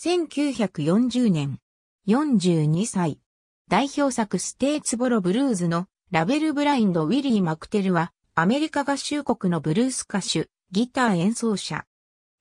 1940年、42歳。代表作ステーツボロブルーズのラベルブラインドウィリー・マクテルはアメリカ合衆国のブルース歌手、ギター演奏者。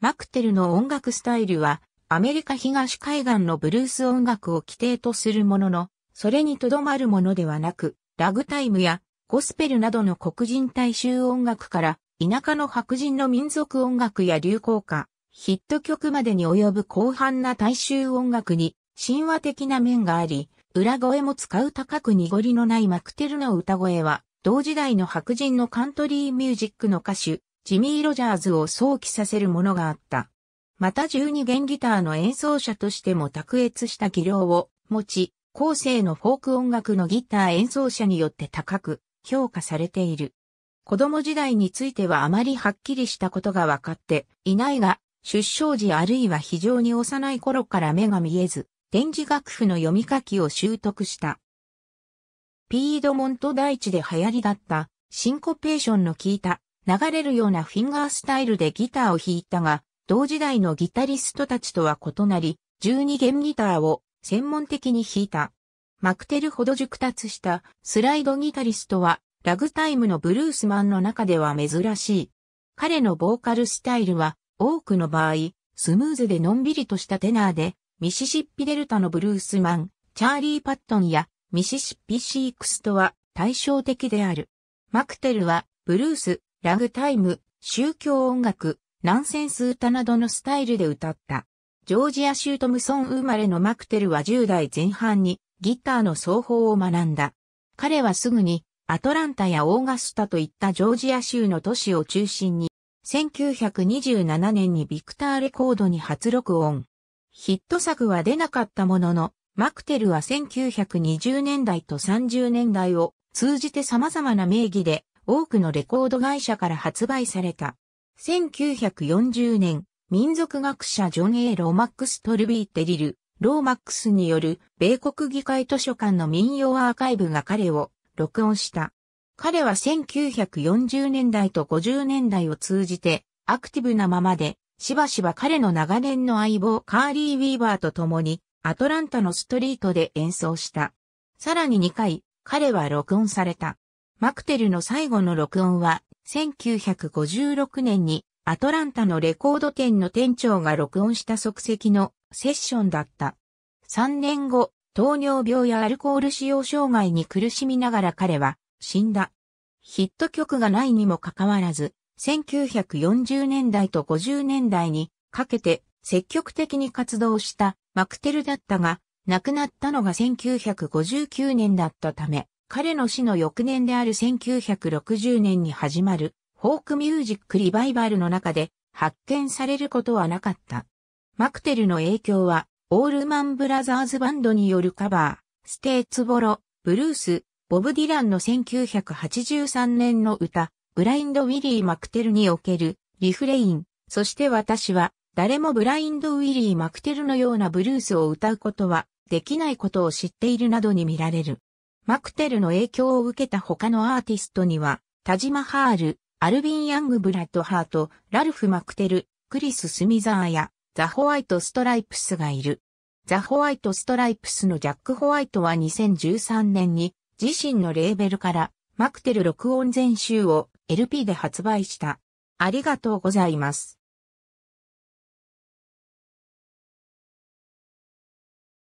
マクテルの音楽スタイルはアメリカ東海岸のブルース音楽を規定とするものの、それにとどまるものではなく、ラグタイムやゴスペルなどの黒人大衆音楽から田舎の白人の民族音楽や流行歌、ヒット曲までに及ぶ広範な大衆音楽に神話的な面があり、裏声も使う高く濁りのないマクテルの歌声は、同時代の白人のカントリーミュージックの歌手、ジミー・ロジャーズを想起させるものがあった。また12弦ギターの演奏者としても卓越した技量を持ち、後世のフォーク音楽のギター演奏者によって高く評価されている。子供時代についてはあまりはっきりしたことが分かっていないが、出生時あるいは非常に幼い頃から目が見えず、展示楽譜の読み書きを習得した。ピードモント大地で流行りだったシンコペーションの効いた流れるようなフィンガースタイルでギターを弾いたが、同時代のギタリストたちとは異なり、12弦ギターを専門的に弾いた。マクテルほど熟達したスライドギタリストはラグタイムのブルースマンの中では珍しい。彼のボーカルスタイルは多くの場合、スムーズでのんびりとしたテナーで、ミシシッピデルタのブルースマン、チャーリー・パットンやミシシッピ・シークスとは対照的である。マクテルは、ブルース、ラグタイム、宗教音楽、ナンセンス歌などのスタイルで歌った。ジョージア州トムソン生まれのマクテルは10代前半にギターの奏法を学んだ。彼はすぐにアトランタやオーガスタといったジョージア州の都市を中心に1927年にビクターレコードに初録音。ヒット作は出なかったものの、マクテルは1920年代と30年代を通じて様々な名義で多くのレコード会社から発売された。1940年、民族学者ジョン・エ A・ ローマックス・トルビー・テリル、ローマックスによる米国議会図書館の民謡アーカイブが彼を録音した。彼は1940年代と50年代を通じてアクティブなままで、しばしば彼の長年の相棒カーリー・ウィーバーと共にアトランタのストリートで演奏した。さらに2回、彼は録音された。マクテルの最後の録音は、1956年にアトランタのレコード店の店長が録音した即席のセッションだった。3年後、糖尿病やアルコール使用障害に苦しみながら彼は死んだ。ヒット曲がないにもかかわらず、1940年代と50年代にかけて積極的に活動したマクテルだったが、亡くなったのが1959年だったため、彼の死の翌年である1960年に始まるフォークミュージックリバイバルの中で発見されることはなかった。マクテルの影響は、オールマンブラザーズバンドによるカバー、ステーツボロ、ブルース、ボブ・ディランの1983年の歌、ブラインド・ウィリー・マクテルにおけるリフレイン、そして私は誰もブラインド・ウィリー・マクテルのようなブルースを歌うことはできないことを知っているなどに見られる。マクテルの影響を受けた他のアーティストには、田島ハール、アルビン・ヤング・ブラッドハート、ラルフ・マクテル、クリス・スミザーや、ザ・ホワイト・ストライプスがいる。ザ・ホワイト・ストライプスのジャック・ホワイトは2013年に自身のレーベルから、マクテル録音全集を LP で発売した。ありがとうございます。